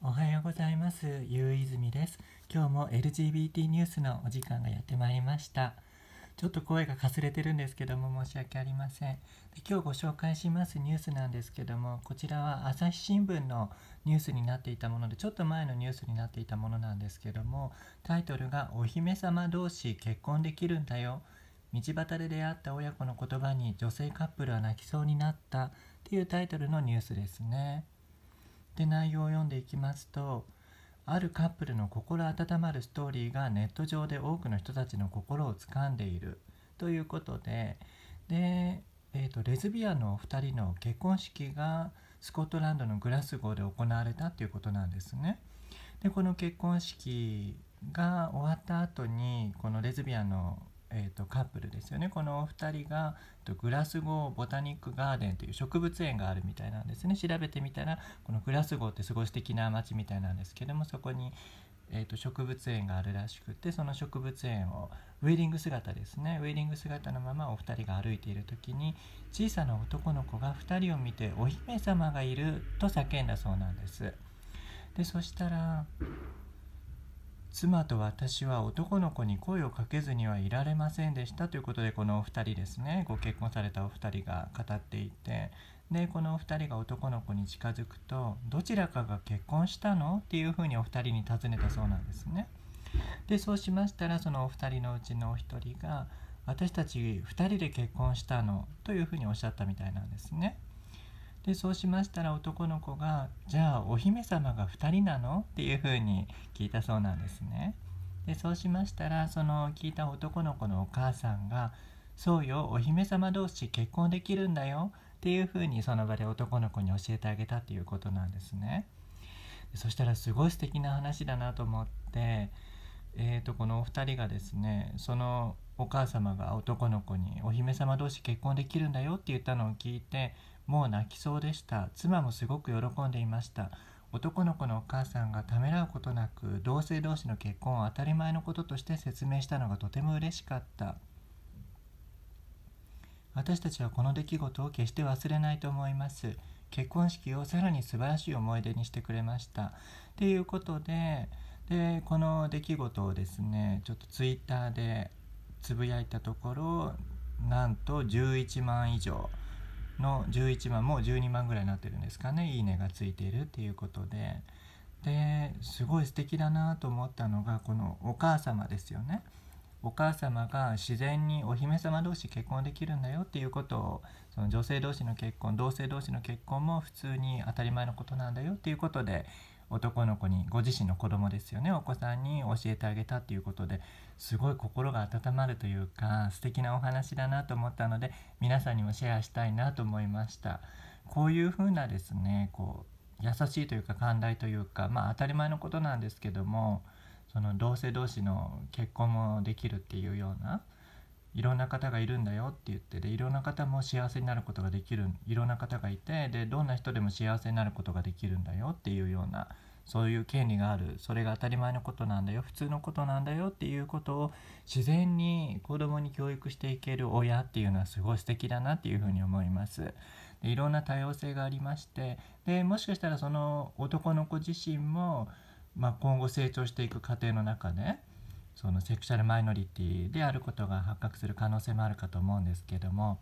おはようございます。ゆういずみです。今日も LGBT ニュースのお時間がやってまいりました。ちょっと声がかすれてるんですけども申し訳ありません。今日ご紹介しますニュースなんですけども、こちらは朝日新聞のニュースになっていたもので、ちょっと前のニュースになっていたものなんですけども、タイトルがお姫様同士結婚できるんだよ。道端で出会った親子の言葉に女性カップルは泣きそうになったっていうタイトルのニュースですね。で内容を読んでいきますとあるカップルの心温まるストーリーがネット上で多くの人たちの心を掴んでいるということでで、えーと、レズビアンのお二人の結婚式がスコットランドのグラスゴーで行われたということなんですね。でこの結婚式が終わった後にこのレズビアンのえーと、カップルですよねこのお二人が、えー、とグラスゴーボタニックガーデンという植物園があるみたいなんですね調べてみたらこのグラスゴーってすごい素敵な街みたいなんですけどもそこに、えーと、植物園があるらしくてその植物園をウェディング姿ですねウェディング姿のままお二人が歩いている時に小さな男の子が2人を見て「お姫様がいる」と叫んだそうなんです。でそしたら妻と私は男の子に声をかけずにはいられませんでしたということでこのお二人ですねご結婚されたお二人が語っていてでこのお二人が男の子に近づくとどちらかが結婚したのっていうふうにお二人に尋ねたそうなんですねでそうしましたらそのお二人のうちのお一人が私たち2人で結婚したのというふうにおっしゃったみたいなんですねでそうしましたら男の子が「じゃあお姫様が2人なの?」っていうふうに聞いたそうなんですね。でそうしましたらその聞いた男の子のお母さんが「そうよお姫様同士結婚できるんだよ」っていうふうにその場で男の子に教えてあげたっていうことなんですね。そしたらすごい素敵な話だなと思って、えー、とこのお二人がですねそのお母様が男の子にお姫様同士結婚できるんだよって言ったのを聞いてもう泣きそうでした妻もすごく喜んでいました男の子のお母さんがためらうことなく同性同士の結婚を当たり前のこととして説明したのがとても嬉しかった私たちはこの出来事を決して忘れないと思います結婚式をさらに素晴らしい思い出にしてくれましたということででこの出来事をですねちょっとツイッターでつぶやいたところなんと11万以上の11万もう12万ぐらいになってるんですかねいいねがついているっていうことでですごい素敵だなと思ったのがこのお母様ですよね。お母様が自然にお姫様同士結婚できるんだよっていうことをその女性同士の結婚同性同士の結婚も普通に当たり前のことなんだよっていうことで男の子にご自身の子供ですよねお子さんに教えてあげたっていうことですごい心が温まるというか素敵なお話だなと思ったので皆さんにもシェアしたいなと思いましたこういうふうなですねこう優しいというか寛大というかまあ当たり前のことなんですけどもその同性同士の結婚もできるっていうようないろんな方がいるんだよって言ってでいろんな方も幸せになることができるいろんな方がいてでどんな人でも幸せになることができるんだよっていうようなそういう権利があるそれが当たり前のことなんだよ普通のことなんだよっていうことを自然に子供に教育していける親っていうのはすごい素敵だなっていうふうに思います。いろんな多様性がありましてでもしかしたらその男の子自身もまあ、今後成長していく過程の中でそのセクシャルマイノリティであることが発覚する可能性もあるかと思うんですけども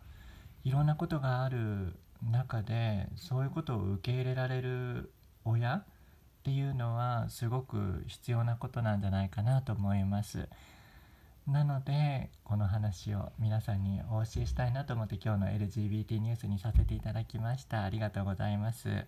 いろんなことがある中でそういうことを受け入れられる親っていうのはすごく必要なことなんじゃないかなと思います。なのでこの話を皆さんにお教えしたいなと思って今日の LGBT ニュースにさせていただきました。ありがとうございます。